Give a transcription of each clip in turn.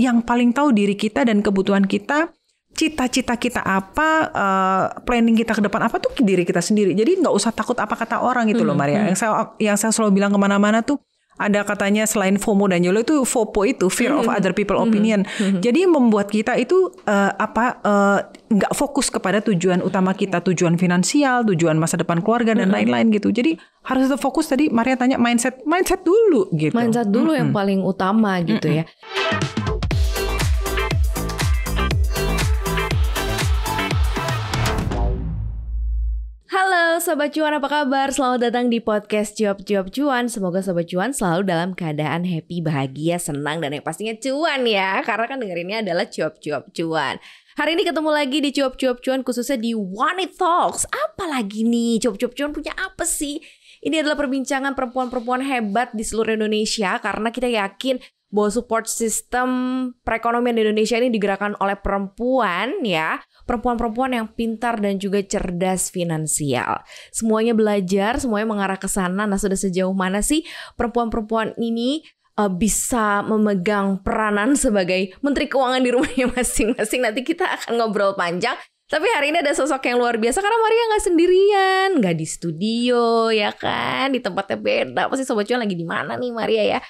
yang paling tahu diri kita dan kebutuhan kita cita-cita kita apa, uh, planning kita ke depan apa tuh diri kita sendiri. Jadi nggak usah takut apa kata orang gitu loh, hmm, Maria. Hmm. Yang saya yang saya selalu bilang kemana-mana tuh ada katanya selain FOMO dan YOLO itu FOPO itu fear of hmm, other people opinion. Jadi membuat kita itu uh, apa eh, nggak uh, fokus kepada tujuan utama kita, tujuan finansial, tujuan masa depan keluarga dan lain-lain gitu. Jadi harus tetap fokus tadi Maria tanya mindset, mindset dulu gitu. Mindset dulu yang paling utama gitu ya. Halo Sobat Cuan apa kabar? Selamat datang di podcast Cuap Cuap Cuan Semoga Sobat Cuan selalu dalam keadaan happy, bahagia, senang dan yang pastinya cuan ya Karena kan dengerinnya adalah Cuap Cuap Cuan Hari ini ketemu lagi di Cuap Cuap Cuan khususnya di One It Talks Apa lagi nih? Cuap Cuap Cuan punya apa sih? Ini adalah perbincangan perempuan-perempuan hebat di seluruh Indonesia karena kita yakin bahwa support system perekonomian di Indonesia ini digerakkan oleh perempuan ya, perempuan-perempuan yang pintar dan juga cerdas finansial. Semuanya belajar, semuanya mengarah ke sana. Nah, sudah sejauh mana sih perempuan-perempuan ini uh, bisa memegang peranan sebagai menteri keuangan di rumahnya masing-masing? Nanti kita akan ngobrol panjang. Tapi hari ini ada sosok yang luar biasa karena Maria nggak sendirian, nggak di studio ya kan, di tempatnya beda. Pasti sobat cuan lagi di mana nih Maria ya?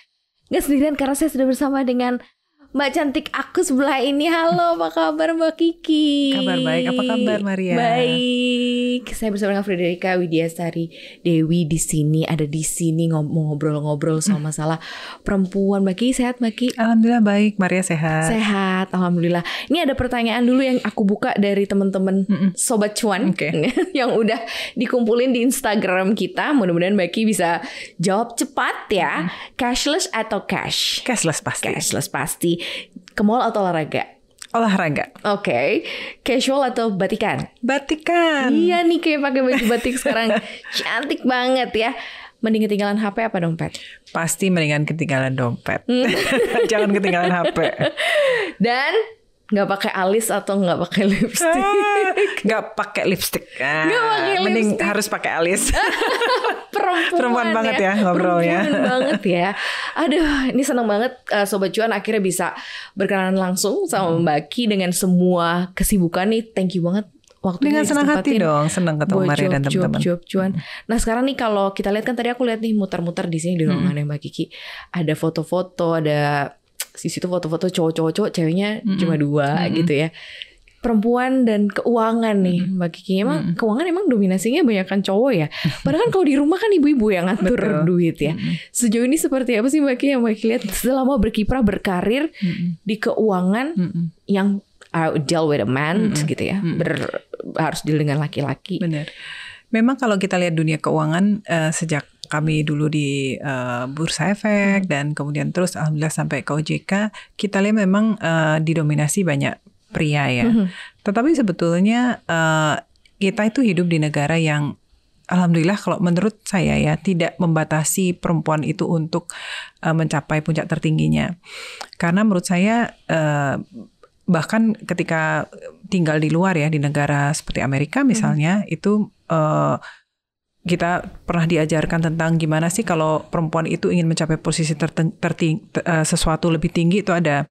Gak sendirian karena saya sudah bersama dengan Mbak cantik aku sebelah ini. Halo, apa kabar Mbak Kiki? Kabar baik, apa kabar Maria? Baik. Saya bersama dengan Widya Sari Dewi di sini, ada di sini ngobrol-ngobrol soal hmm. masalah perempuan. Mbak Kiki sehat, Mbak Kiki? Alhamdulillah baik, Maria sehat. Sehat, alhamdulillah. Ini ada pertanyaan dulu yang aku buka dari teman-teman sobat cuan okay. yang udah dikumpulin di Instagram kita. Mudah-mudahan Mbak Kiki bisa jawab cepat ya. Cashless atau cash? Cashless pasti. Cashless pasti ke mall atau olahraga? Olahraga. Oke. Okay. Casual atau batikan? Batikan. Iya nih kayak pakai baju batik sekarang. Cantik banget ya. Mending ketinggalan HP apa dompet? Pasti mendingan ketinggalan dompet. Hmm. Jangan ketinggalan HP. Dan nggak pakai alis atau nggak pakai lipstick nggak pakai lipstick ah, nggak pakai mending lipstick. harus pakai alis perempuan, perempuan ya. banget ya ngobrolnya perempuan banget ya aduh ini seneng banget uh, sobat cuan akhirnya bisa berkenalan langsung sama hmm. Mbak Ki dengan semua kesibukan nih thank you banget waktu dengan senang hati dong senang ketemu Maria dan teman-teman job, hmm. nah sekarang nih kalau kita lihat kan tadi aku lihat nih muter-muter di sini di ruangan hmm. yang mbak Kiki ada foto-foto ada di situ foto-foto cowok-cowok ceweknya mm hmm cuma dua mm hmm gitu ya perempuan dan keuangan nih mm-hmm. Mbak Kiki emang mm-hmm. keuangan emang dominasinya banyak kan cowok ya padahal kan kalau di rumah kan ibu-ibu yang ngatur Betul. duit ya mm-hmm. sejauh ini seperti apa sih Mbak Kiki yang Mbak Kiki lihat selama berkiprah berkarir mm-hmm. di keuangan mm-hmm. yang uh, deal with a man mm-hmm. gitu ya mm-hmm. ber, harus deal dengan laki-laki benar memang kalau kita lihat dunia keuangan uh, sejak kami dulu di uh, Bursa Efek dan kemudian terus alhamdulillah sampai ke OJK kita lihat memang uh, didominasi banyak pria ya. Mm-hmm. Tetapi sebetulnya uh, kita itu hidup di negara yang alhamdulillah kalau menurut saya ya tidak membatasi perempuan itu untuk uh, mencapai puncak tertingginya. Karena menurut saya uh, bahkan ketika tinggal di luar ya di negara seperti Amerika misalnya hmm. itu uh, kita pernah diajarkan tentang gimana sih kalau perempuan itu ingin mencapai posisi tertinggi ter, eh, sesuatu lebih tinggi itu ada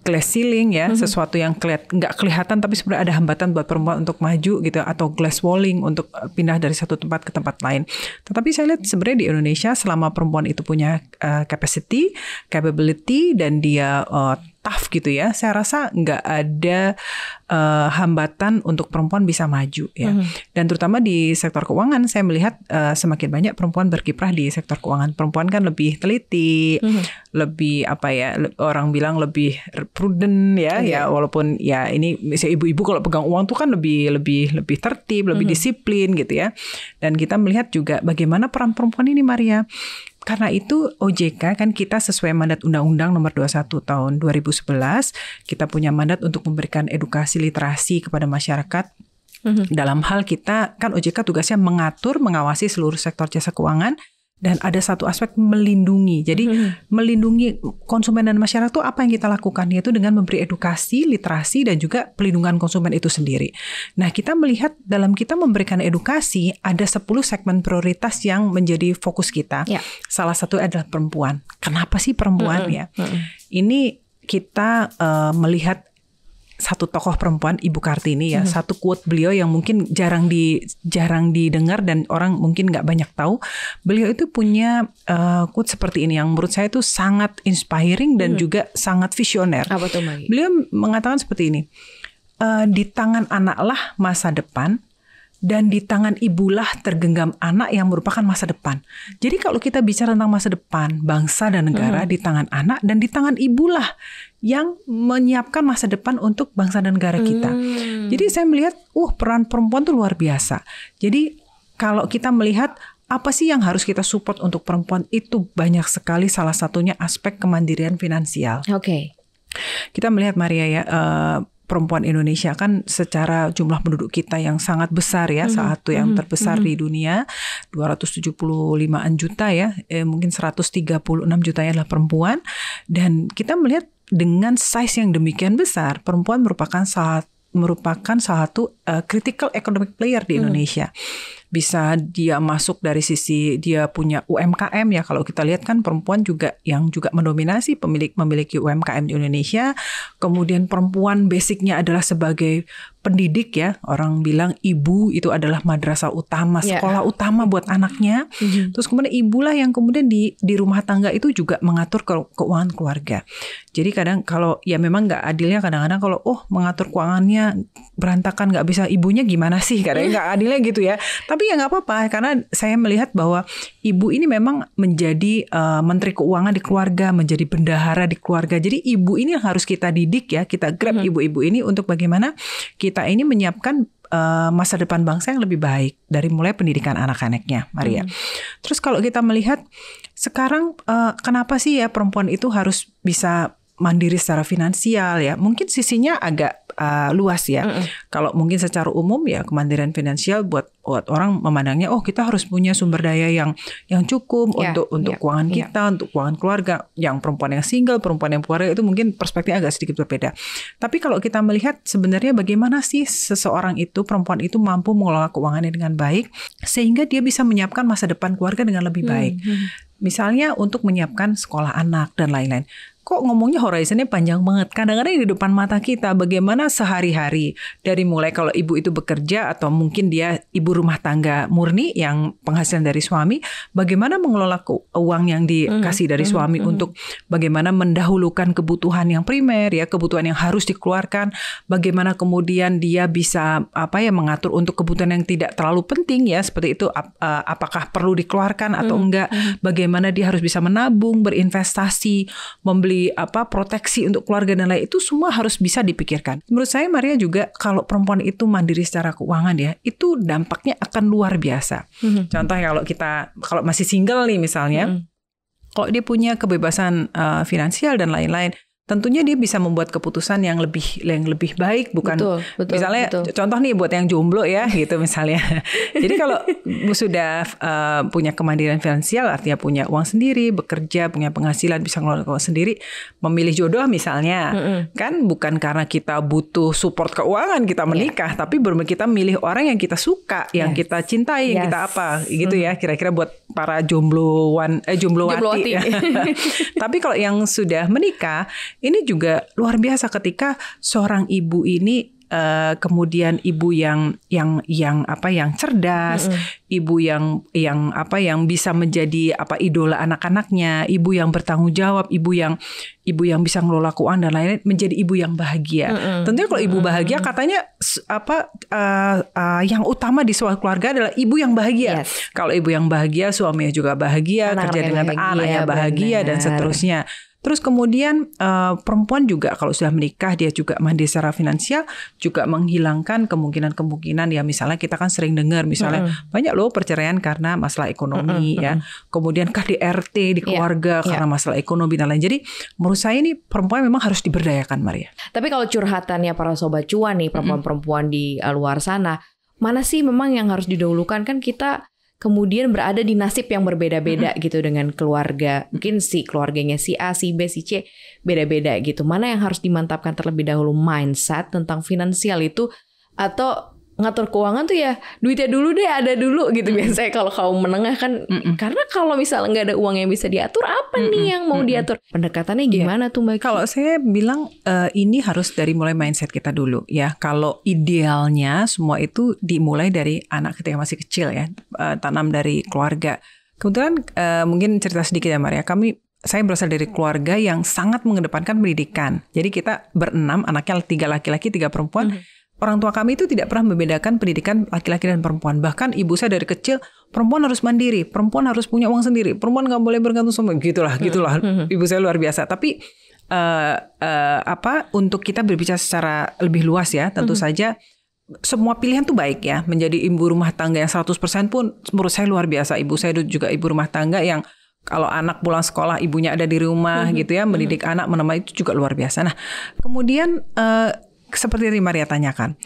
glass ceiling ya, mm-hmm. sesuatu yang kelihat nggak kelihatan tapi sebenarnya ada hambatan buat perempuan untuk maju gitu atau glass walling untuk eh, pindah dari satu tempat ke tempat lain. Tetapi saya lihat sebenarnya di Indonesia selama perempuan itu punya uh, capacity, capability dan dia uh, maaf gitu ya, saya rasa nggak ada uh, hambatan untuk perempuan bisa maju ya. Mm -hmm. Dan terutama di sektor keuangan, saya melihat uh, semakin banyak perempuan berkiprah di sektor keuangan. Perempuan kan lebih teliti, mm -hmm. lebih apa ya? Le orang bilang lebih prudent ya, mm -hmm. ya walaupun ya ini misalnya ibu-ibu kalau pegang uang tuh kan lebih lebih lebih tertib, lebih mm -hmm. disiplin gitu ya. Dan kita melihat juga bagaimana peran perempuan ini Maria karena itu OJK kan kita sesuai mandat Undang-Undang Nomor 21 Tahun 2011 kita punya mandat untuk memberikan edukasi literasi kepada masyarakat mm -hmm. dalam hal kita kan OJK tugasnya mengatur mengawasi seluruh sektor jasa keuangan dan ada satu aspek melindungi. Jadi hmm. melindungi konsumen dan masyarakat itu apa yang kita lakukan yaitu dengan memberi edukasi, literasi dan juga pelindungan konsumen itu sendiri. Nah, kita melihat dalam kita memberikan edukasi ada 10 segmen prioritas yang menjadi fokus kita. Ya. Salah satu adalah perempuan. Kenapa sih perempuan hmm. ya? Hmm. Ini kita uh, melihat satu tokoh perempuan Ibu Kartini ya, hmm. satu quote beliau yang mungkin jarang di jarang didengar dan orang mungkin nggak banyak tahu. Beliau itu punya uh, quote seperti ini yang menurut saya itu sangat inspiring dan hmm. juga sangat visioner. Apa tuh Beliau mengatakan seperti ini. Uh, di tangan anaklah masa depan dan di tangan ibulah tergenggam anak yang merupakan masa depan. Jadi kalau kita bicara tentang masa depan bangsa dan negara hmm. di tangan anak dan di tangan ibulah yang menyiapkan masa depan untuk bangsa dan negara kita. Hmm. Jadi saya melihat, uh peran perempuan tuh luar biasa. Jadi kalau kita melihat apa sih yang harus kita support untuk perempuan itu banyak sekali salah satunya aspek kemandirian finansial. Oke. Okay. Kita melihat Maria ya uh, perempuan Indonesia kan secara jumlah penduduk kita yang sangat besar ya, mm -hmm. satu yang mm-hmm. terbesar mm -hmm. di dunia 275-an juta ya, eh, mungkin 136 jutanya adalah perempuan dan kita melihat dengan size yang demikian besar, perempuan merupakan salah merupakan salah satu uh, critical economic player di hmm. Indonesia. Hmm bisa dia masuk dari sisi dia punya UMKM ya kalau kita lihat kan perempuan juga yang juga mendominasi pemilik memiliki UMKM di Indonesia kemudian perempuan basicnya adalah sebagai pendidik ya orang bilang ibu itu adalah madrasah utama ya. sekolah yeah. utama buat anaknya mm-hmm. terus kemudian ibulah yang kemudian di di rumah tangga itu juga mengatur ke, keuangan keluarga jadi kadang kalau ya memang nggak adilnya kadang-kadang kalau oh mengatur keuangannya berantakan nggak bisa ibunya gimana sih kadang nggak adilnya gitu ya tapi tapi ya nggak apa-apa karena saya melihat bahwa ibu ini memang menjadi uh, menteri keuangan di keluarga, menjadi bendahara di keluarga. Jadi ibu ini yang harus kita didik ya, kita grab mm-hmm. ibu-ibu ini untuk bagaimana kita ini menyiapkan uh, masa depan bangsa yang lebih baik dari mulai pendidikan anak-anaknya, Maria. Hmm. Terus kalau kita melihat sekarang uh, kenapa sih ya perempuan itu harus bisa mandiri secara finansial ya? Mungkin sisinya agak uh, luas ya. Mm -hmm. Kalau mungkin secara umum ya kemandirian finansial buat buat orang memandangnya oh kita harus punya sumber daya yang yang cukup yeah, untuk untuk yeah, keuangan ya. kita, untuk keuangan keluarga. Yang perempuan yang single, perempuan yang keluarga itu mungkin perspektifnya agak sedikit berbeda. Tapi kalau kita melihat sebenarnya bagaimana sih seseorang itu perempuan itu mampu mengelola keuangannya dengan baik sehingga dia bisa menyiapkan masa depan keluarga dengan lebih hmm, baik. Mm -hmm. Misalnya untuk menyiapkan sekolah anak dan lain-lain kok ngomongnya horizonnya panjang banget. Kadang-kadang di depan mata kita bagaimana sehari-hari dari mulai kalau ibu itu bekerja atau mungkin dia ibu rumah tangga murni yang penghasilan dari suami, bagaimana mengelola eh, uang yang dikasih mm-hmm. dari mm-hmm. suami mm -hmm. untuk bagaimana mendahulukan kebutuhan yang primer ya, kebutuhan yang harus dikeluarkan, bagaimana kemudian dia bisa apa ya mengatur untuk kebutuhan yang tidak terlalu penting ya seperti itu ap eh, apakah perlu dikeluarkan atau mm -hmm. enggak, mm-hmm. bagaimana dia harus bisa menabung, berinvestasi, membeli beli apa proteksi untuk keluarga dan lain itu semua harus bisa dipikirkan. Menurut saya Maria juga kalau perempuan itu mandiri secara keuangan ya, itu dampaknya akan luar biasa. Mm-hmm. Contoh ya, kalau kita kalau masih single nih misalnya, mm-hmm. kalau dia punya kebebasan uh, finansial dan lain-lain, tentunya dia bisa membuat keputusan yang lebih yang lebih baik bukan betul, betul, misalnya betul. contoh nih buat yang jomblo ya gitu misalnya. Jadi kalau sudah uh, punya kemandirian finansial artinya punya uang sendiri, bekerja, punya penghasilan bisa ngelola uang sendiri, memilih jodoh misalnya. Mm -hmm. Kan bukan karena kita butuh support keuangan kita iya. menikah, yeah. tapi berarti kita milih orang yang kita suka, yang yes. kita cintai, yes. yang kita apa gitu mm. ya kira-kira buat para jombloan eh jomblowati. ya. tapi kalau yang sudah menikah ini juga luar biasa ketika seorang ibu ini Uh, kemudian ibu yang yang yang apa yang cerdas, mm -hmm. ibu yang yang apa yang bisa menjadi apa idola anak-anaknya, ibu yang bertanggung jawab, ibu yang ibu yang bisa ngelola keuangan dan lain-lain menjadi ibu yang bahagia. Mm -hmm. Tentunya kalau ibu bahagia katanya apa uh, uh, yang utama di suatu keluarga adalah ibu yang bahagia. Yes. Kalau ibu yang bahagia, suaminya juga bahagia, anak kerja dengan bahagia, anaknya bahagia dan seterusnya. Terus kemudian uh, perempuan juga kalau sudah menikah dia juga mandi secara finansial juga menghilangkan kemungkinan-kemungkinan ya misalnya kita kan sering dengar misalnya mm-hmm. banyak loh perceraian karena masalah ekonomi mm-hmm. ya. Kemudian KDRT kan di iya, keluarga yeah. karena yeah. masalah ekonomi dan lain. Jadi menurut saya ini perempuan memang harus diberdayakan Maria. Tapi kalau curhatannya para sobat cuan nih perempuan-perempuan di eh, luar sana mana sih memang yang harus didahulukan kan kita kemudian berada di nasib yang berbeda-beda mm-hmm. gitu dengan keluarga. Mungkin si keluarganya si A, si B, si C beda-beda gitu. Mana yang harus dimantapkan terlebih dahulu mindset tentang finansial itu atau ngatur keuangan tuh ya duitnya dulu deh ada dulu gitu biasanya kalau kaum menengah kan Mm-mm. karena kalau misalnya nggak ada uang yang bisa diatur apa Mm-mm. nih yang mau Mm-mm. diatur pendekatannya iya. gimana yeah. tuh mbak? Kalau saya bilang uh, ini harus dari mulai mindset kita dulu ya kalau idealnya semua itu dimulai dari anak ketika masih kecil ya uh, tanam dari keluarga kebetulan uh, mungkin cerita sedikit ya Maria ya. kami saya berasal dari keluarga yang sangat mengedepankan pendidikan jadi kita berenam anaknya tiga laki-laki tiga perempuan mm-hmm orang tua kami itu tidak pernah membedakan pendidikan laki-laki dan perempuan. Bahkan ibu saya dari kecil, perempuan harus mandiri, perempuan harus punya uang sendiri, perempuan nggak boleh bergantung sama gitulah, hmm, gitulah. Hmm, hmm. Ibu saya luar biasa. Tapi uh, uh, apa untuk kita berbicara secara lebih luas ya, tentu uh-huh. saja semua pilihan tuh baik ya. Menjadi ibu rumah tangga yang 100% pun menurut saya luar biasa. Ibu saya juga ibu rumah tangga yang kalau anak pulang sekolah ibunya ada di rumah mm -hmm. gitu ya, mendidik mm -hmm. anak menemani itu juga luar biasa. Nah, kemudian uh, seperti yang Maria tanyakan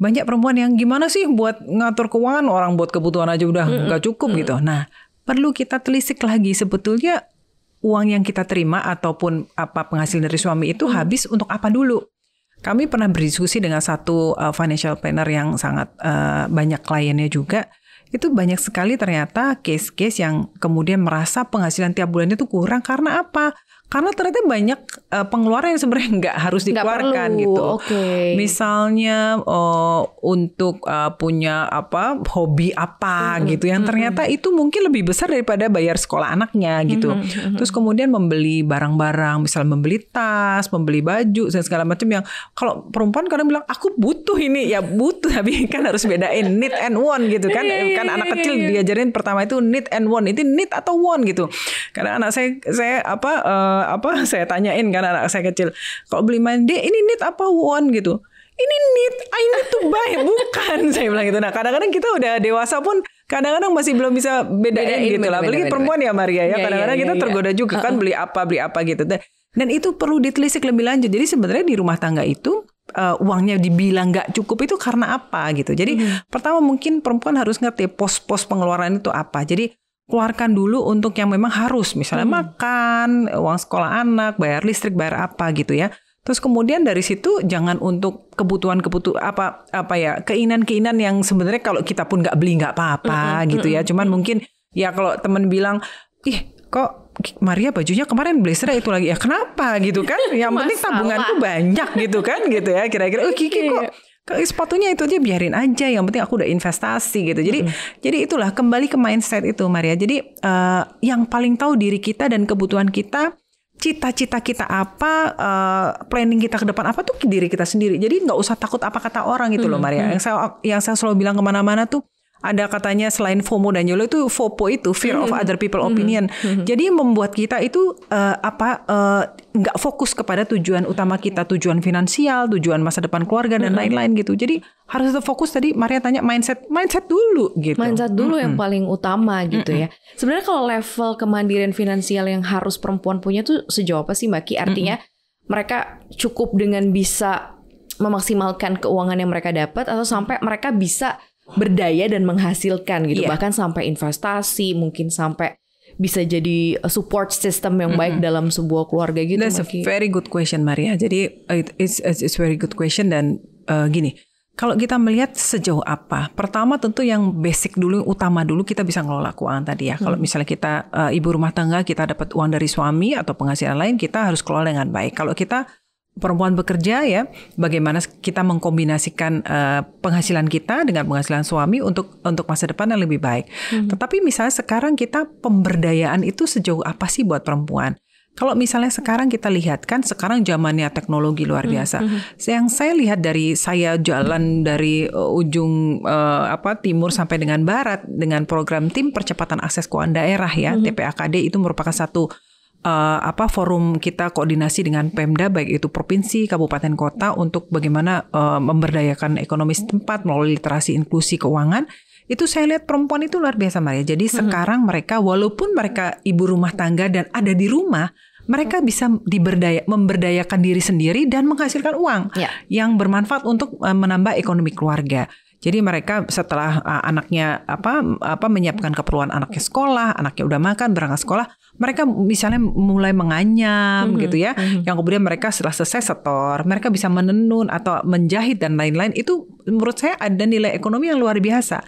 banyak perempuan yang gimana sih buat ngatur keuangan orang buat kebutuhan aja udah nggak cukup gitu. Nah perlu kita telisik lagi sebetulnya uang yang kita terima ataupun apa penghasil dari suami itu habis untuk apa dulu. Kami pernah berdiskusi dengan satu uh, financial planner yang sangat uh, banyak kliennya juga. Itu banyak sekali ternyata case-case yang kemudian merasa penghasilan tiap bulannya itu kurang karena apa? karena ternyata banyak uh, pengeluaran yang sebenarnya nggak harus dikeluarkan gak perlu. gitu. Okay. Misalnya uh, untuk uh, punya apa hobi apa mm-hmm. gitu yang mm-hmm. ternyata mm-hmm. itu mungkin lebih besar daripada bayar sekolah anaknya gitu. Mm-hmm, mm-hmm. Terus kemudian membeli barang-barang, misal membeli tas, membeli baju dan segala macam yang kalau perempuan kadang bilang aku butuh ini ya butuh tapi kan harus bedain need and want gitu kan. Iya, iya, kan iya, anak kecil diajarin pertama itu need and want itu need atau want gitu. Karena anak saya saya apa uh, Eh, apa saya tanyain kan anak saya kecil kok beli mandi ini need apa won gitu ini need I need to buy bukan saya bilang gitu nah kadang-kadang kita udah dewasa pun kadang-kadang masih belum bisa bedain, bedain gitu lah beli perempuan ya Maria ya iya, iya, kadang-kadang ya, ya, kita ya, tergoda juga kan beli apa beli apa gitu dan nah, dan itu perlu ditelisik lebih lanjut jadi sebenarnya di rumah tangga itu uh, uangnya dibilang nggak cukup itu karena apa gitu. Jadi hmm. pertama mungkin perempuan harus ngerti pos-pos pengeluaran itu apa. Jadi keluarkan dulu untuk yang memang harus misalnya hmm. makan, uang sekolah anak, bayar listrik, bayar apa gitu ya. Terus kemudian dari situ jangan untuk kebutuhan kebutuhan apa apa ya keinginan-keinginan yang sebenarnya kalau kita pun nggak beli nggak apa-apa -hmm. gitu ya. Cuman mungkin ya kalau temen bilang ih kok Maria bajunya kemarin blazer itu lagi ya kenapa gitu kan? Yang penting tabunganku banyak gitu kan gitu ya kira-kira. Oh Kiki kok iya sepatunya itu aja biarin aja yang penting aku udah investasi gitu jadi hmm. jadi itulah kembali ke mindset itu Maria jadi uh, yang paling tahu diri kita dan kebutuhan kita cita-cita kita apa, uh, planning kita ke depan apa tuh diri kita sendiri. Jadi nggak usah takut apa kata orang gitu loh Maria. Yang saya yang saya selalu bilang kemana-mana tuh ada katanya selain FOMO dan YOLO itu FOPO itu fear mm -hmm. of other people opinion. Mm -hmm. Jadi membuat kita itu uh, apa eh, nggak uh, fokus kepada tujuan utama kita, tujuan finansial, tujuan masa depan keluarga dan lain-lain mm -hmm. gitu. Jadi harus tetap fokus tadi Maria tanya mindset mindset dulu gitu. Mindset dulu mm -hmm. yang paling utama gitu mm -hmm. ya. Sebenarnya kalau level kemandirian finansial yang harus perempuan punya tuh sejauh apa sih Mbak Ki? Artinya mm -hmm. mereka cukup dengan bisa memaksimalkan keuangan yang mereka dapat atau sampai mereka bisa berdaya dan menghasilkan gitu. Yeah. Bahkan sampai investasi, mungkin sampai bisa jadi support system yang baik mm -hmm. dalam sebuah keluarga gitu. That's Maki. a very good question Maria. Jadi it, it's it's very good question dan uh, gini. Kalau kita melihat sejauh apa, pertama tentu yang basic dulu, utama dulu kita bisa ngelola keuangan tadi ya. Kalau misalnya kita uh, ibu rumah tangga, kita dapat uang dari suami atau penghasilan lain, kita harus kelola dengan baik. Kalau kita perempuan bekerja ya, bagaimana kita mengkombinasikan uh, penghasilan kita dengan penghasilan suami untuk untuk masa depan yang lebih baik. Hmm. Tetapi misalnya sekarang kita pemberdayaan itu sejauh apa sih buat perempuan? Kalau misalnya sekarang kita lihat kan sekarang zamannya teknologi luar hmm, biasa. Mm -hmm. Yang saya lihat dari saya jalan dari eh, ujung uh, apa timur hmm. sampai dengan barat dengan program tim percepatan akses keuangan daerah ya mm -hmm. TPAKD itu merupakan satu uh, apa forum kita koordinasi dengan Pemda baik itu provinsi, kabupaten, kota untuk bagaimana uh, memberdayakan ekonomi setempat melalui literasi inklusi keuangan. Itu saya lihat perempuan itu luar biasa Maria. Jadi hmm. sekarang mereka walaupun mereka ibu rumah tangga dan ada di rumah, mereka mm-hmm. bisa diberdaya memberdayakan diri sendiri dan menghasilkan uang ya. yang bermanfaat untuk eh, menambah ekonomi keluarga. Jadi mereka setelah uh, anaknya apa apa menyiapkan keperluan anaknya sekolah, anaknya udah makan, berangkat sekolah, mereka misalnya mulai menganyam hmm gitu ya. hmm Yang kemudian mereka setelah selesai setor, mereka bisa menenun atau menjahit dan lain-lain. Itu menurut saya ada nilai ekonomi yang luar biasa.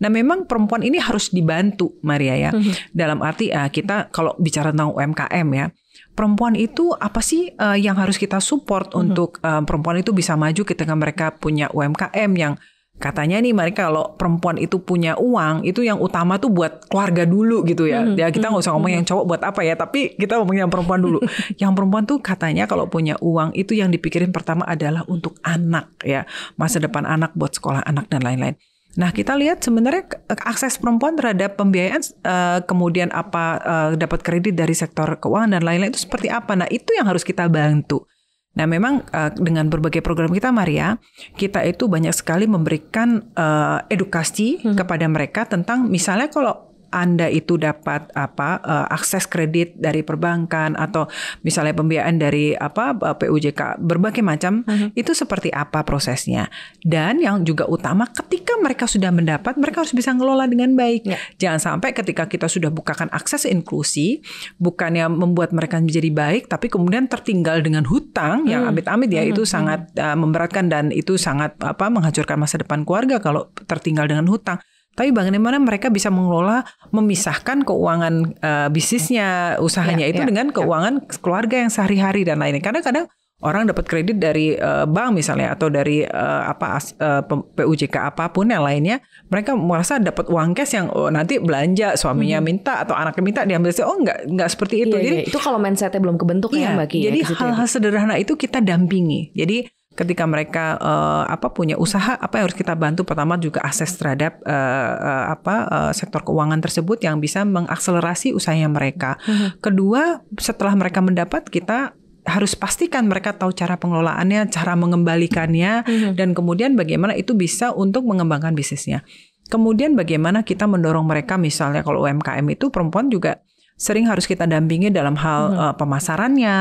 Nah, memang perempuan ini harus dibantu, Maria ya. hmm Dalam arti uh, kita kalau bicara tentang UMKM ya, perempuan itu apa sih uh, yang harus kita support mm-hmm. untuk uh, perempuan itu bisa maju ketika mereka punya UMKM yang katanya nih mereka kalau perempuan itu punya uang itu yang utama tuh buat keluarga dulu gitu ya hmm, ya kita nggak usah ngomong hmm. yang cowok buat apa ya tapi kita ngomong yang perempuan dulu yang perempuan tuh katanya kalau punya uang itu yang dipikirin pertama adalah untuk anak ya masa mm-hmm. depan anak buat sekolah anak dan lain-lain Nah, kita lihat sebenarnya akses perempuan terhadap pembiayaan uh, kemudian apa uh, dapat kredit dari sektor keuangan dan lain-lain itu seperti apa. Nah, itu yang harus kita bantu. Nah, memang uh, dengan berbagai program kita, Maria, kita itu banyak sekali memberikan uh, edukasi hmm. kepada mereka tentang misalnya kalau anda itu dapat apa uh, akses kredit dari perbankan atau misalnya pembiayaan dari apa eh, PUJK berbagai macam uh-huh. itu seperti apa prosesnya dan yang juga utama ketika mereka sudah mendapat mereka harus bisa ngelola dengan baik yeah. jangan sampai ketika kita sudah bukakan akses inklusi bukannya membuat mereka menjadi baik tapi kemudian tertinggal dengan hutang hmm. yang mhm. amit-amit ya hmm. itu mhm. sangat uh, memberatkan dan itu sangat apa menghancurkan masa depan keluarga kalau tertinggal dengan hutang tapi bagaimana mereka bisa mengelola, memisahkan keuangan uh, bisnisnya, usahanya yeah, itu yeah, dengan ya. keuangan yeah. keluarga yang sehari-hari dan lainnya. Karena kadang orang dapat kredit dari uh, bank misalnya atau dari uh, apa uh, PUJK apapun yang lainnya, mereka merasa dapat uang cash yang oh, nanti belanja suaminya hmm. minta atau anaknya minta diambil sih. Oh enggak, enggak seperti itu. Iya, jadi yeah. itu kalau mindsetnya belum kebentuk yeah, ya iya, Mbak Ki. Ya, jadi ya, hal -hal sederhana itu kita dampingi. Jadi ketika mereka uh, apa punya usaha apa yang harus kita bantu pertama juga akses terhadap uh, uh, apa uh, sektor keuangan tersebut yang bisa mengakselerasi usahanya mereka. Mm-hmm. Kedua, setelah mereka mendapat kita harus pastikan mereka tahu cara pengelolaannya, cara mengembalikannya hmm. dan kemudian bagaimana itu bisa untuk mengembangkan bisnisnya. Kemudian bagaimana kita mendorong mereka misalnya kalau UMKM itu perempuan juga sering harus kita dampingi dalam hal hmm. uh, pemasarannya,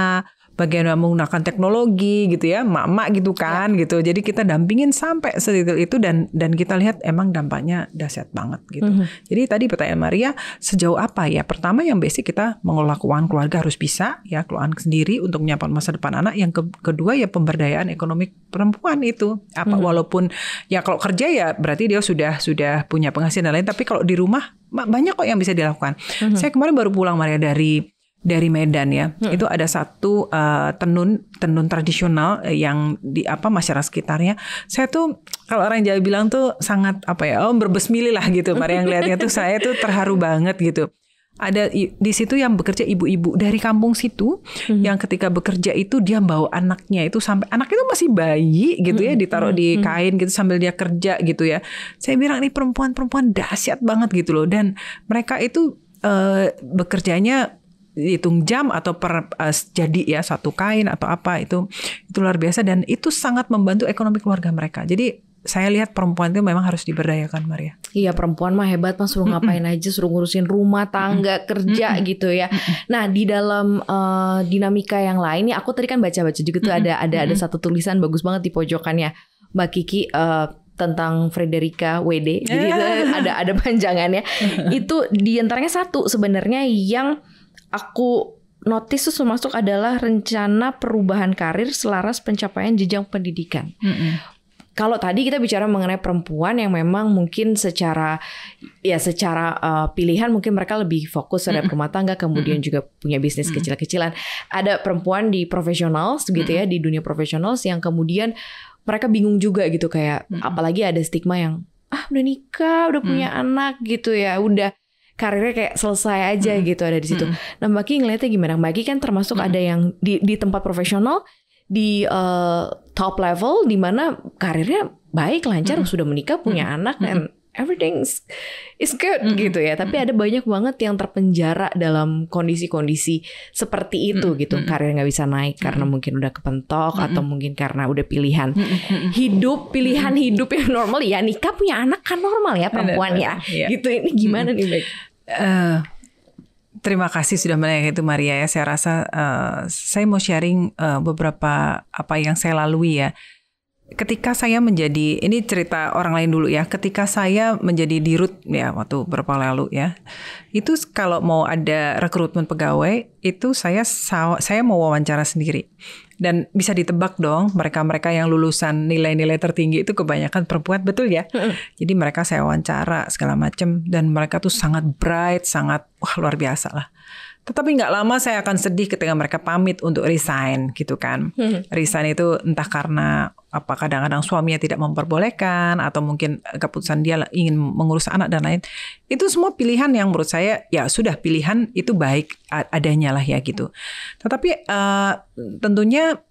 bagaimana menggunakan teknologi gitu ya, mak-mak gitu iya. kan ya. gitu. Jadi kita dampingin sampai sedetail itu dan dan kita lihat emang dampaknya dahsyat banget gitu. Mm -hmm. Jadi tadi pertanyaan Maria sejauh apa ya? Pertama yang basic kita mengelola keuangan keluarga harus bisa ya, keuangan sendiri untuk menyiapkan masa depan anak. Yang ke kedua ya pemberdayaan ekonomi perempuan itu. Apa mm -hmm. walaupun ya kalau kerja ya berarti dia sudah sudah punya penghasilan lain, tapi kalau di rumah banyak kok yang bisa dilakukan. Mm -hmm. Saya kemarin baru pulang Maria dari dari Medan ya. Hmm. Itu ada satu uh, tenun tenun tradisional eh, yang di apa masyarakat sekitarnya. Saya tuh kalau orang Jawa bilang tuh sangat apa ya, oh berbesmili lah gitu. Mari yang lihatnya tuh saya tuh terharu banget gitu. Ada di situ yang bekerja ibu-ibu dari kampung situ hmm. yang ketika bekerja itu dia bawa anaknya itu sampai anak itu masih bayi gitu ya hmm. ditaruh di hmm. kain gitu sambil dia kerja gitu ya. Saya bilang nih perempuan-perempuan dahsyat banget gitu loh dan mereka itu uh, bekerjanya hitung jam atau per uh, jadi ya satu kain atau apa itu itu luar biasa dan itu sangat membantu ekonomi keluarga mereka. Jadi saya lihat perempuan itu memang harus diberdayakan Maria. Iya perempuan mah hebat mas suruh mm -mm. ngapain aja suruh ngurusin rumah tangga mm kerja gitu ya. Nah di dalam uh, dinamika yang lain ya, aku tadi kan baca baca juga tuh ada ada ada satu tulisan bagus banget di pojokannya Mbak Kiki uh, tentang Frederica WD. Jadi ada ada panjangannya. itu diantaranya satu sebenarnya yang aku notice tuh termasuk adalah rencana perubahan karir selaras pencapaian jenjang pendidikan. Mm -hmm. Kalau tadi kita bicara mengenai perempuan yang memang mungkin secara ya secara uh, pilihan mungkin mereka lebih fokus terhadap mm -hmm. rumah tangga kemudian mm -hmm. juga punya bisnis mm -hmm. kecil-kecilan. Ada perempuan di profesional gitu ya di dunia profesional yang kemudian mereka bingung juga gitu kayak mm -hmm. apalagi ada stigma yang ah udah nikah, udah punya mm -hmm. anak gitu ya, udah karirnya kayak selesai aja hmm. gitu ada di situ. Hmm. Nah Mbak Ki ngeliatnya gimana? Mbak Ki kan termasuk hmm. ada yang di, di tempat profesional di uh, top level di mana karirnya baik lancar hmm. sudah menikah punya hmm. anak dan everything is good hmm. gitu ya. Tapi hmm. ada banyak banget yang terpenjara dalam kondisi-kondisi seperti itu hmm. gitu. Karir nggak bisa naik hmm. karena mungkin udah kepentok hmm. atau mungkin karena udah pilihan hmm. hidup pilihan hmm. hidup yang normal ya nikah punya anak kan normal ya perempuan ya. Iya. Gitu ini gimana hmm. nih Baik? Eh, terima kasih sudah menanyakan itu Maria ya. Saya rasa uh, saya mau sharing uh, beberapa apa yang saya lalui ya. Ketika saya menjadi ini cerita orang lain dulu ya. Ketika saya menjadi dirut ya waktu berapa lalu ya. Itu kalau mau ada rekrutmen pegawai itu saya saya mau wawancara sendiri. Dan bisa ditebak dong, mereka-mereka yang lulusan nilai-nilai tertinggi itu kebanyakan perempuan, betul ya? Jadi mereka saya wawancara segala macam dan mereka tuh sangat bright, sangat wah luar biasa lah. Tetapi nggak lama saya akan sedih ketika mereka pamit untuk resign gitu kan. Hmm. Resign itu entah karena apa kadang-kadang suaminya tidak memperbolehkan atau mungkin keputusan dia ingin mengurus anak dan lain itu semua pilihan yang menurut saya ya sudah pilihan itu baik adanya lah ya gitu tetapi uh, tentunya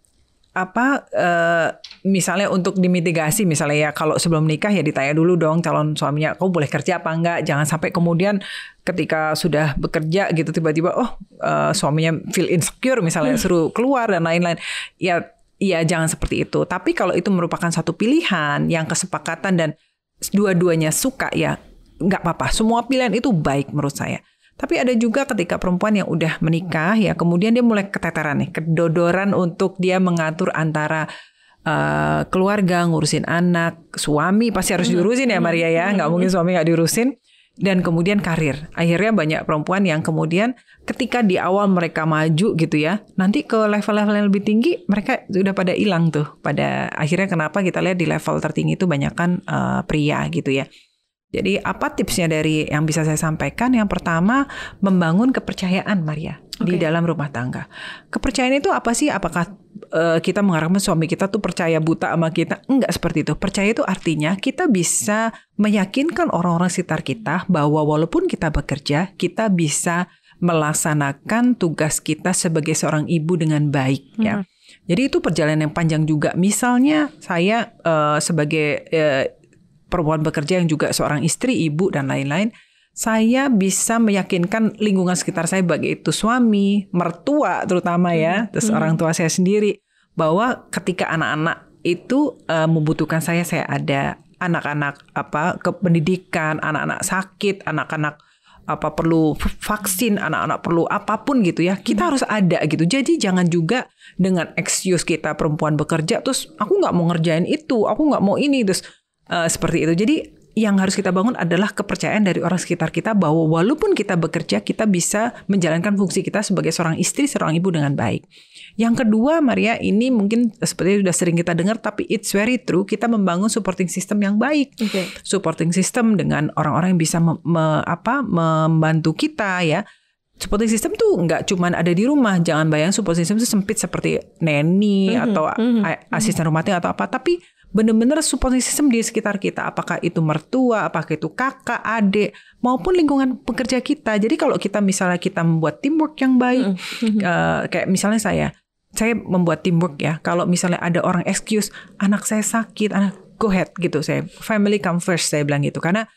apa uh, misalnya untuk dimitigasi misalnya ya kalau sebelum nikah ya ditanya dulu dong calon suaminya kau boleh kerja apa enggak jangan sampai kemudian ketika sudah bekerja gitu tiba-tiba oh uh, suaminya feel insecure misalnya hmm. suruh keluar dan lain-lain ya ya jangan seperti itu tapi kalau itu merupakan satu pilihan yang kesepakatan dan dua-duanya suka ya nggak apa-apa semua pilihan itu baik menurut saya tapi ada juga ketika perempuan yang udah menikah ya kemudian dia mulai keteteran nih, kedodoran untuk dia mengatur antara uh, keluarga, ngurusin anak, suami pasti harus hmm, diurusin ya hmm, Maria ya, hmm, nggak mungkin suami nggak diurusin. Dan kemudian karir. Akhirnya banyak perempuan yang kemudian ketika di awal mereka maju gitu ya, nanti ke level-level yang lebih tinggi mereka sudah pada hilang tuh. Pada akhirnya kenapa kita lihat di level tertinggi itu banyak kan uh, pria gitu ya. Jadi apa tipsnya dari yang bisa saya sampaikan? Yang pertama, membangun kepercayaan Maria okay. di dalam rumah tangga. Kepercayaan itu apa sih? Apakah uh, kita mengharapkan suami kita tuh percaya buta sama kita? Enggak seperti itu. Percaya itu artinya kita bisa meyakinkan orang-orang sekitar kita bahwa walaupun kita bekerja, kita bisa melaksanakan tugas kita sebagai seorang ibu dengan baik hmm. ya. Mm-hmm. Jadi itu perjalanan yang panjang juga. Misalnya saya uh, sebagai eh, perempuan bekerja yang juga seorang istri, ibu dan lain-lain, saya bisa meyakinkan lingkungan sekitar saya bagi itu suami, mertua terutama ya, hmm. terus hmm. orang tua saya sendiri bahwa ketika anak-anak itu uh, membutuhkan saya saya ada anak-anak apa kependidikan, anak-anak sakit, anak-anak apa perlu vaksin, anak-anak perlu apapun gitu ya. Kita hmm. harus ada gitu. Jadi jangan juga dengan excuse kita perempuan bekerja terus aku nggak mau ngerjain itu, aku nggak mau ini terus uh, seperti itu. Jadi yang harus kita bangun adalah kepercayaan dari orang sekitar kita bahwa walaupun kita bekerja, kita bisa menjalankan fungsi kita sebagai seorang istri, seorang ibu dengan baik. Yang kedua, Maria, ini mungkin seperti sudah sering kita dengar, tapi it's very true. Kita membangun supporting system yang baik, okay. supporting system dengan orang-orang yang bisa me, me, apa, membantu kita, ya supporting system tuh nggak cuma ada di rumah. Jangan bayang supporting system tuh sempit seperti neni mm -hmm. atau mm -hmm. asisten rumah tangga atau apa. Tapi benar-benar support system di sekitar kita, apakah itu mertua, apakah itu kakak, adik, maupun lingkungan pekerja kita. Jadi kalau kita misalnya kita membuat teamwork yang baik, mm uh, kayak misalnya saya, saya membuat teamwork ya. Kalau misalnya ada orang excuse, anak saya sakit, anak go ahead gitu, saya family come first saya bilang gitu, karena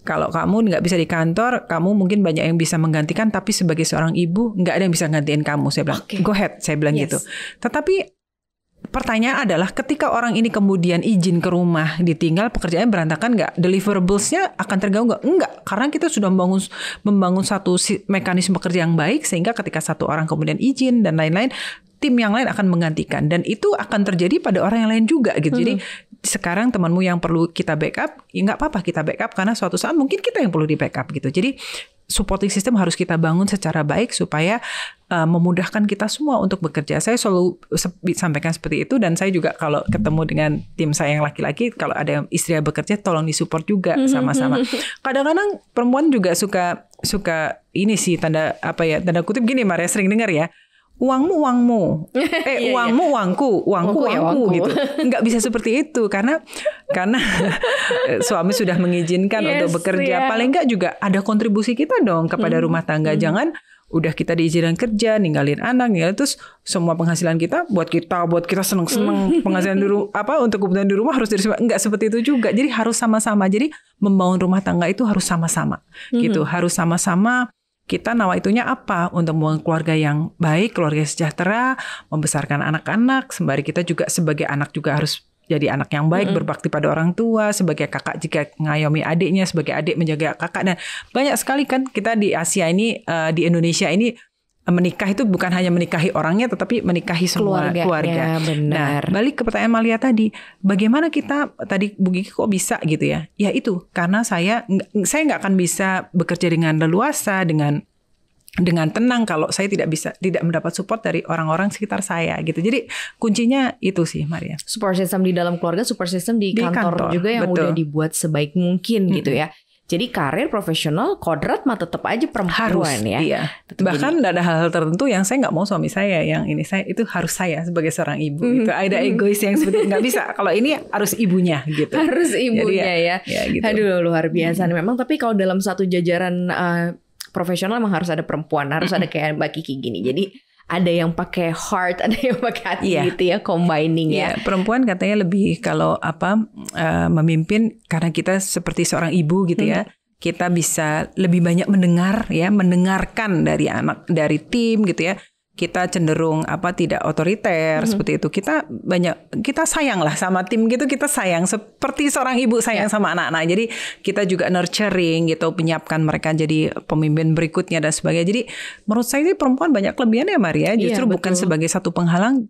kalau kamu nggak bisa di kantor, kamu mungkin banyak yang bisa menggantikan, tapi sebagai seorang ibu nggak ada yang bisa gantiin kamu. Saya bilang, okay. go ahead, saya bilang yes. gitu. Tetapi pertanyaan adalah ketika orang ini kemudian izin ke rumah ditinggal pekerjaan berantakan nggak deliverablesnya akan terganggu nggak enggak karena kita sudah membangun membangun satu mekanisme kerja yang baik sehingga ketika satu orang kemudian izin dan lain-lain tim yang lain akan menggantikan dan itu akan terjadi pada orang yang lain juga gitu hmm. jadi sekarang temanmu yang perlu kita backup ya nggak apa-apa kita backup karena suatu saat mungkin kita yang perlu di backup gitu jadi supporting system harus kita bangun secara baik supaya uh, memudahkan kita semua untuk bekerja. Saya selalu sampaikan seperti itu dan saya juga kalau ketemu dengan tim saya yang laki-laki kalau ada yang istri yang bekerja tolong disupport juga mhm, sama-sama. Mhm. Kadang-kadang perempuan juga suka suka ini sih tanda apa ya tanda kutip gini Maria sering dengar ya uangmu uangmu eh iya, iya. uangmu iya. uangku uangku ya, uangku, uangku gitu nggak bisa seperti itu karena karena eh, suami sudah mengizinkan yes, untuk bekerja yeah. paling nggak juga ada kontribusi kita dong kepada hmm. rumah tangga hmm. jangan udah kita diizinkan kerja ninggalin anak ya terus semua penghasilan kita buat kita buat kita seneng hmm. seneng penghasilan di rumah apa untuk kebutuhan di rumah harus dari nggak seperti itu juga jadi harus sama-sama jadi membangun rumah tangga itu harus sama-sama gitu. -hmm. gitu harus sama-sama kita nawa itunya apa untuk membangun keluarga yang baik, keluarga sejahtera, membesarkan anak-anak, sembari kita juga sebagai anak juga harus jadi anak yang baik, mm -hmm. berbakti pada orang tua, sebagai kakak jika ngayomi adiknya, sebagai adik menjaga kakak dan banyak sekali kan kita di Asia ini uh, di Indonesia ini menikah itu bukan hanya menikahi orangnya tetapi menikahi semua keluarga. keluarga. Nah, ya, benar. Nah, balik ke pertanyaan Malia tadi, bagaimana kita tadi Bu Gigi kok bisa gitu ya? Ya itu karena saya saya nggak akan bisa bekerja dengan leluasa dengan dengan tenang kalau saya tidak bisa tidak mendapat support dari orang-orang sekitar saya gitu. Jadi kuncinya itu sih Maria. Support system di dalam keluarga, support system di, di kantor, kantor juga yang betul. udah dibuat sebaik mungkin hmm. gitu ya. Jadi karir profesional kodrat mah tetap aja perempuan harus, ya. Iya. Tetep Bahkan jadi, ada hal-hal tertentu yang saya nggak mau suami saya yang ini saya itu harus saya sebagai seorang ibu mm, gitu. Ada mm. egois yang sebetulnya nggak bisa. Kalau ini harus ibunya gitu. Harus ibunya jadi, ya. ya. ya gitu. Aduh luar biasa mm. memang tapi kalau dalam satu jajaran uh, profesional memang harus ada perempuan, harus mm -hmm. ada kayak Mbak Kiki gini. Jadi ada yang pakai heart, ada yang pakai hati yeah. gitu ya combining yeah. ya. Iya, perempuan katanya lebih kalau apa uh, memimpin karena kita seperti seorang ibu gitu ya, hmm. ya. Kita bisa lebih banyak mendengar ya, mendengarkan dari anak dari tim gitu ya kita cenderung apa tidak otoriter -hmm. seperti itu. Kita banyak kita sayang lah sama tim gitu kita sayang seperti seorang ibu sayang yeah. sama anak-anak. Jadi kita juga nurturing gitu menyiapkan mereka jadi pemimpin berikutnya dan sebagainya. Jadi menurut saya ini perempuan banyak kelebihannya Maria, iya, justru yeah, bukan sebagai satu penghalang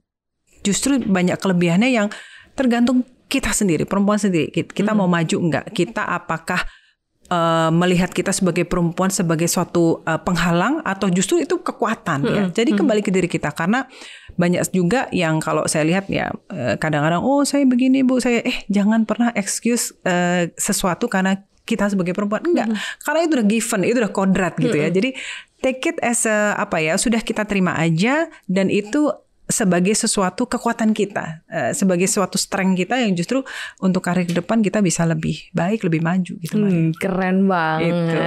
justru banyak kelebihannya yang tergantung kita sendiri, perempuan sendiri. Kita -hmm. mau maju enggak? Kita apakah uh, melihat kita sebagai perempuan sebagai suatu uh, penghalang atau justru itu kekuatan hmm. ya. Jadi kembali ke diri kita karena banyak juga yang kalau saya lihat ya eh, kadang-kadang oh saya begini Bu, saya eh jangan pernah excuse uh, sesuatu karena kita sebagai perempuan enggak. Hmm. Karena itu udah given, itu udah kodrat gitu hmm. ya. Jadi take it as a, apa ya, sudah kita terima aja dan itu sebagai sesuatu kekuatan kita, eh, sebagai suatu strength kita yang justru untuk karir ke depan kita bisa lebih baik, lebih maju gitu. Hmm, keren banget. Gitu.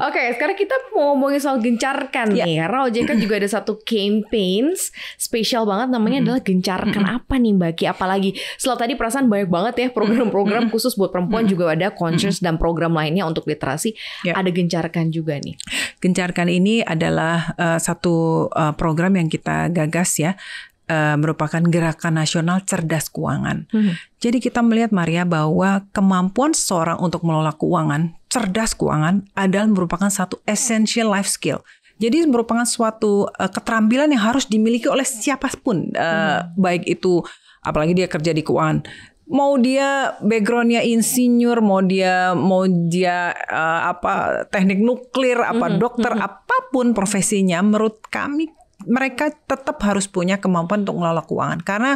Oke, okay, sekarang kita mau ngomongin soal gencarkan ya. nih, karena OJK juga ada satu campaigns spesial banget namanya hmm. adalah gencarkan hmm. apa nih Mbak Ki? Apalagi setelah tadi perasaan banyak banget ya program-program hmm. khusus buat perempuan juga ada conscious dan program lainnya untuk literasi, Ya. ada gencarkan juga nih. Gencarkan ini adalah uh, satu uh, program yang kita gagas ya Eh, merupakan gerakan nasional cerdas keuangan. Hmm. Jadi kita melihat Maria bahwa kemampuan seseorang untuk mengelola keuangan, cerdas keuangan adalah merupakan satu essential life skill. Jadi merupakan suatu uh, keterampilan yang harus dimiliki oleh siapapun, uh, hmm. baik itu apalagi dia kerja di keuangan. Mau dia backgroundnya insinyur, mau dia mau dia uh, apa teknik nuklir, apa hmm. dokter, hmm. apapun profesinya, menurut kami mereka tetap harus punya kemampuan untuk mengelola keuangan karena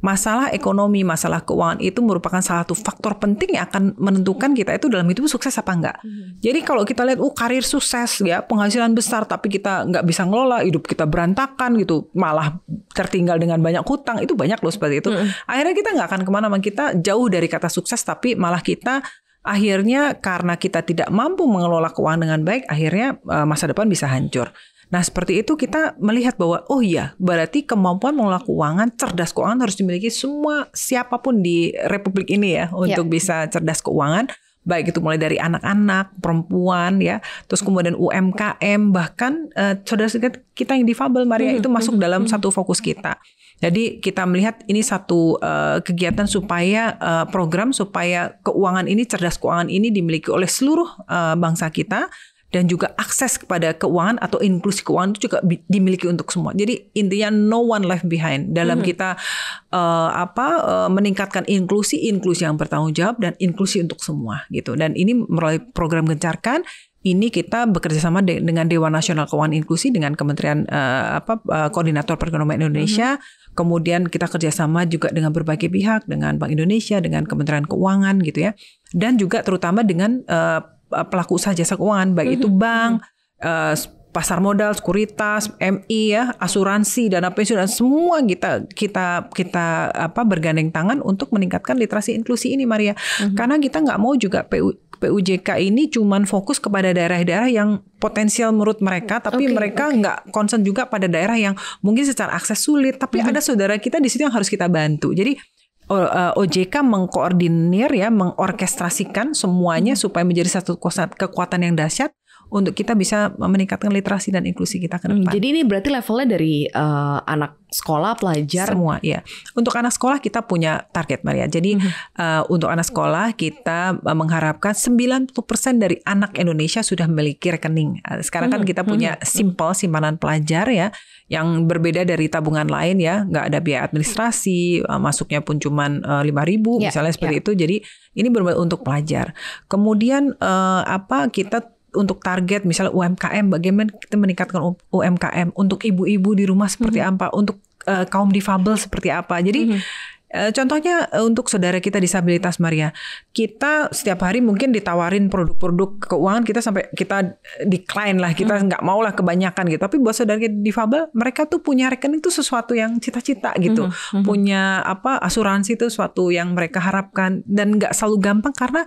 masalah ekonomi, masalah keuangan itu merupakan salah satu faktor penting yang akan menentukan kita itu dalam hidup sukses apa enggak. Mm-hmm. Jadi kalau kita lihat, uh karir sukses ya, penghasilan besar tapi kita nggak bisa ngelola, hidup kita berantakan gitu, malah tertinggal dengan banyak hutang, itu banyak loh seperti itu. Mm-hmm. Akhirnya kita nggak akan kemana-mana, kita jauh dari kata sukses tapi malah kita akhirnya karena kita tidak mampu mengelola keuangan dengan baik, akhirnya masa depan bisa hancur. Nah, seperti itu kita melihat bahwa oh iya, berarti kemampuan mengelola keuangan, cerdas keuangan harus dimiliki semua siapapun di republik ini ya, ya. untuk yeah. bisa cerdas keuangan baik itu mulai dari anak-anak, perempuan ya, terus kemudian UMKM bahkan uh, eh, saudara kita yang difabel Maria hmm, itu hmm, masuk dalam dalam hmm. satu fokus kita. Jadi kita melihat ini satu uh, kegiatan supaya uh, program supaya keuangan ini cerdas keuangan ini dimiliki oleh seluruh uh, bangsa kita dan juga akses kepada keuangan atau inklusi keuangan itu juga dimiliki untuk semua. Jadi intinya no one left behind dalam hmm. kita uh, apa uh, meningkatkan inklusi, inklusi yang bertanggung jawab dan inklusi untuk semua gitu. Dan ini melalui program gencarkan ini kita bekerja sama de dengan Dewan Nasional Keuangan Inklusi dengan Kementerian uh, apa uh, Koordinator Perekonomian Indonesia. -hmm. Kemudian kita kerjasama juga dengan berbagai pihak, dengan Bank Indonesia, dengan Kementerian Keuangan gitu ya, dan juga terutama dengan uh, Eh, pelaku usaha jasa keuangan, baik mm -hmm. itu mhm, bank, uh, pasar modal, sekuritas, MI ya, asuransi, dana pensiun dan semua kita kita kita apa bergandeng tangan untuk meningkatkan literasi inklusi ini Maria. Mm -hmm. Karena kita nggak mau juga PU, PUJK ini cuman fokus kepada daerah-daerah yang potensial menurut mereka, hmm, tapi okay, mereka nggak okay. concern juga pada daerah yang mungkin secara akses sulit. Tapi mm -hmm. ada saudara kita di situ yang harus kita bantu. Jadi OJK eh, mengkoordinir ya, mengorkestrasikan semuanya hmm. supaya menjadi satu kekuatan yang dahsyat untuk kita bisa meningkatkan literasi dan inklusi kita ke hmm, depan. jadi ini berarti levelnya dari uh, anak sekolah, pelajar semua, ya. Untuk anak sekolah kita punya target Maria. Jadi hmm. uh, untuk anak sekolah kita eh, mengharapkan 90% dari anak Indonesia sudah memiliki rekening. Sekarang kan hmm, kita punya hmm, simple simpanan pelajar ya yang berbeda dari tabungan lain ya, nggak ada biaya administrasi, uh, masuknya pun cuma lima 5 ribu yeah, misalnya seperti yeah. itu. Jadi ini bermain untuk pelajar. Kemudian uh, apa kita untuk target misalnya UMKM bagaimana kita meningkatkan UMKM untuk ibu-ibu di rumah seperti mm -hmm. apa untuk uh, kaum difabel seperti apa jadi mm -hmm. Contohnya eh, untuk saudara kita disabilitas Maria, kita setiap hari mungkin ditawarin produk-produk keuangan kita sampai kita decline lah, kita mhm. nggak mm mau lah kebanyakan gitu. Tapi buat saudara kita difabel, mereka tuh punya rekening itu sesuatu yang cita-cita gitu, mm -hmm. punya apa asuransi itu sesuatu yang mereka harapkan dan nggak selalu gampang karena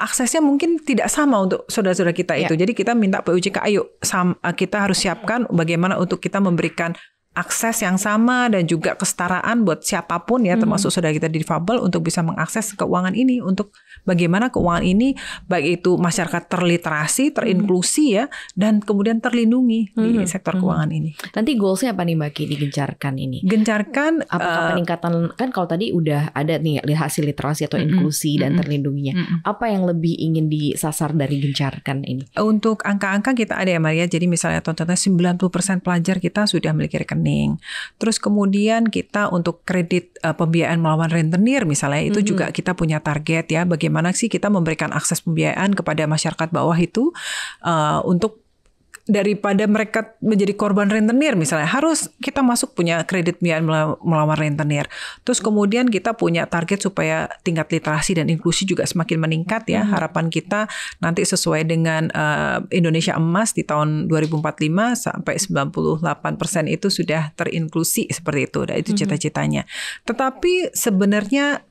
aksesnya mungkin tidak sama untuk saudara-saudara kita itu. Ya. Jadi kita minta PUJK, ayo sam, kita harus siapkan bagaimana untuk kita memberikan akses yang sama dan juga iya. kesetaraan buat siapapun ya mhm. termasuk saudara kita di difabel untuk bisa mengakses keuangan ini untuk bagaimana keuangan ini baik itu masyarakat terliterasi, terinklusi mhm. ya dan kemudian terlindungi hmm. di mhm. sektor keuangan ini. Nanti goalsnya apa nih bagi Ki digencarkan ini? Gencarkan apakah uh, peningkatan kan kalau tadi udah ada nih hasil literasi atau inklusi dan mm, terlindunginya. apa yang lebih ingin disasar dari gencarkan ini? Untuk angka-angka kita ada ya Maria. Jadi misalnya contohnya 90% pelajar kita sudah memiliki rekening rekening. Terus kemudian kita untuk kredit uh, pembiayaan melawan rentenir misalnya itu mm-hmm. juga kita punya target ya bagaimana sih kita memberikan akses pembiayaan kepada masyarakat bawah itu uh, untuk daripada mereka menjadi korban rentenir misalnya harus kita masuk punya kredit mian melawan rentenir terus kemudian kita punya target supaya tingkat literasi dan inklusi juga semakin meningkat ya hmm. harapan kita nanti sesuai dengan uh, Indonesia emas di tahun 2045 sampai 98% hmm. itu sudah terinklusi seperti itu dan itu hmm. cita-citanya tetapi sebenarnya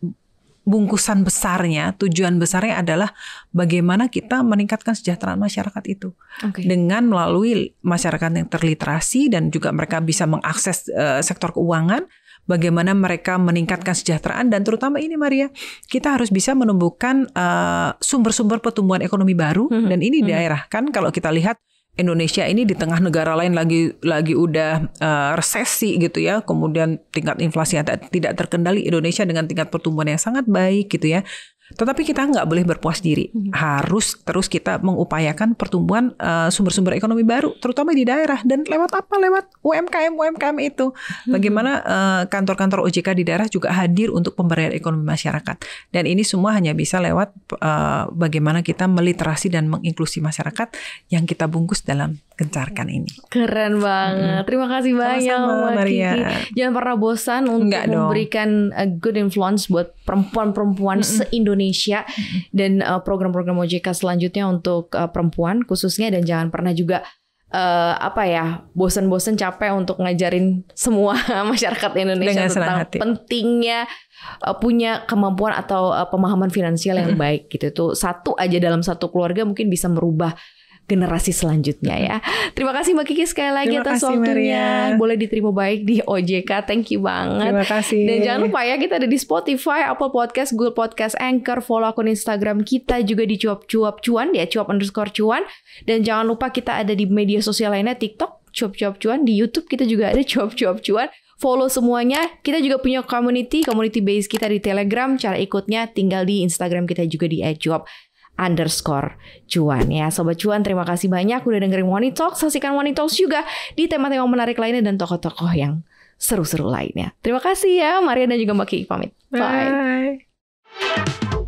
bungkusan besarnya, tujuan besarnya adalah bagaimana kita meningkatkan kesejahteraan masyarakat itu okay. dengan melalui masyarakat yang terliterasi dan juga mereka bisa mengakses uh, sektor keuangan, bagaimana mereka meningkatkan sejahteraan dan terutama ini Maria, kita harus bisa menumbuhkan eh, sumber-sumber uh, pertumbuhan ekonomi baru mm -hmm. dan ini mm-hmm. di daerah kan kalau kita lihat Indonesia ini di tengah negara lain lagi lagi udah uh, resesi gitu ya, kemudian tingkat inflasi yang tidak terkendali, Indonesia dengan tingkat pertumbuhan yang sangat baik gitu ya. Tetapi kita nggak boleh berpuas diri. Mhm. Harus terus kita mengupayakan pertumbuhan eh, sumber-sumber uh, ekonomi baru, terutama di daerah. Dan lewat apa? Lewat UMKM, UMKM itu. Mhm. Bagaimana eh, kantor-kantor uh, kantor OJK di daerah juga hadir untuk pemberdayaan ekonomi masyarakat. Dan ini semua hanya bisa lewat uh, bagaimana kita meliterasi dan menginklusi masyarakat yang kita bungkus dalam gencarkan ini. Keren banget. Hmm. Terima kasih banyak Sama, Mbak Maria. Kiki. Jangan pernah bosan untuk Enggak memberikan dong. Uh, good influence buat perempuan-perempuan mm -mm. se-Indonesia mm -mm. dan uh, program-program uh, OJK selanjutnya untuk uh, perempuan khususnya dan jangan pernah juga uh, apa ya bosen-bosen capek untuk ngajarin semua masyarakat Indonesia Dengan tentang hati. pentingnya uh, punya kemampuan atau pemahaman finansial yang baik gitu itu satu aja dalam satu keluarga mungkin bisa merubah generasi selanjutnya ya. Terima kasih Mbak Kiki sekali lagi Terima atas waktunya. Maria. Boleh diterima baik di OJK. Thank you banget. Terima kasih. Dan jangan lupa ya kita ada di Spotify, Apple Podcast, Google Podcast, Anchor. Follow akun Instagram kita juga di cuap-cuap cuan ya, cuap underscore cuan. Dan jangan lupa kita ada di media sosial lainnya TikTok, cuap-cuap cuan. Di YouTube kita juga ada cuap-cuap cuan. Follow semuanya. Kita juga punya community, community base kita di Telegram. Cara ikutnya tinggal di Instagram kita juga di @cuap underscore cuan ya sobat cuan terima kasih banyak udah dengerin Wani Talks saksikan Wani Talks juga di tema-tema menarik lainnya dan tokoh-tokoh yang seru-seru lainnya terima kasih ya Maria dan juga Mbak Kiki pamit bye, bye.